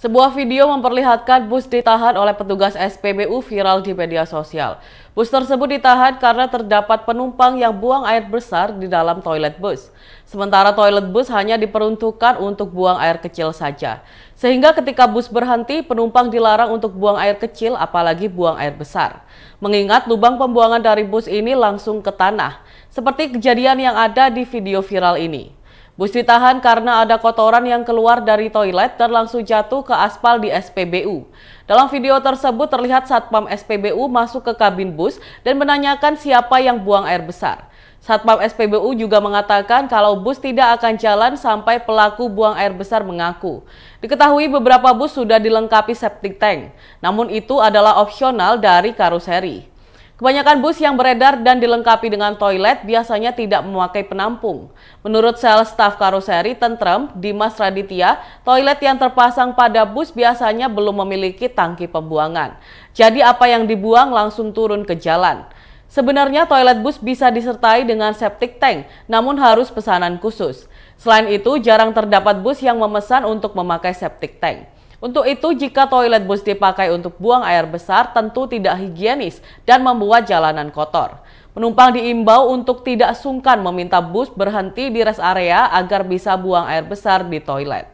Sebuah video memperlihatkan bus ditahan oleh petugas SPBU viral di media sosial. Bus tersebut ditahan karena terdapat penumpang yang buang air besar di dalam toilet bus. Sementara toilet bus hanya diperuntukkan untuk buang air kecil saja. Sehingga ketika bus berhenti, penumpang dilarang untuk buang air kecil apalagi buang air besar. Mengingat lubang pembuangan dari bus ini langsung ke tanah, seperti kejadian yang ada di video viral ini. Bus ditahan karena ada kotoran yang keluar dari toilet dan langsung jatuh ke aspal di SPBU. Dalam video tersebut terlihat Satpam SPBU masuk ke kabin bus dan menanyakan siapa yang buang air besar. Satpam SPBU juga mengatakan kalau bus tidak akan jalan sampai pelaku buang air besar mengaku. Diketahui beberapa bus sudah dilengkapi septic tank, namun itu adalah opsional dari karoseri. Kebanyakan bus yang beredar dan dilengkapi dengan toilet biasanya tidak memakai penampung. Menurut sales staff karoseri Tentrem, Dimas Raditya, toilet yang terpasang pada bus biasanya belum memiliki tangki pembuangan. Jadi apa yang dibuang langsung turun ke jalan. Sebenarnya toilet bus bisa disertai dengan septic tank, namun harus pesanan khusus. Selain itu, jarang terdapat bus yang memesan untuk memakai septic tank. Untuk itu, jika toilet bus dipakai untuk buang air besar tentu tidak higienis dan membuat jalanan kotor. Penumpang diimbau untuk tidak sungkan meminta bus berhenti di rest area agar bisa buang air besar di toilet.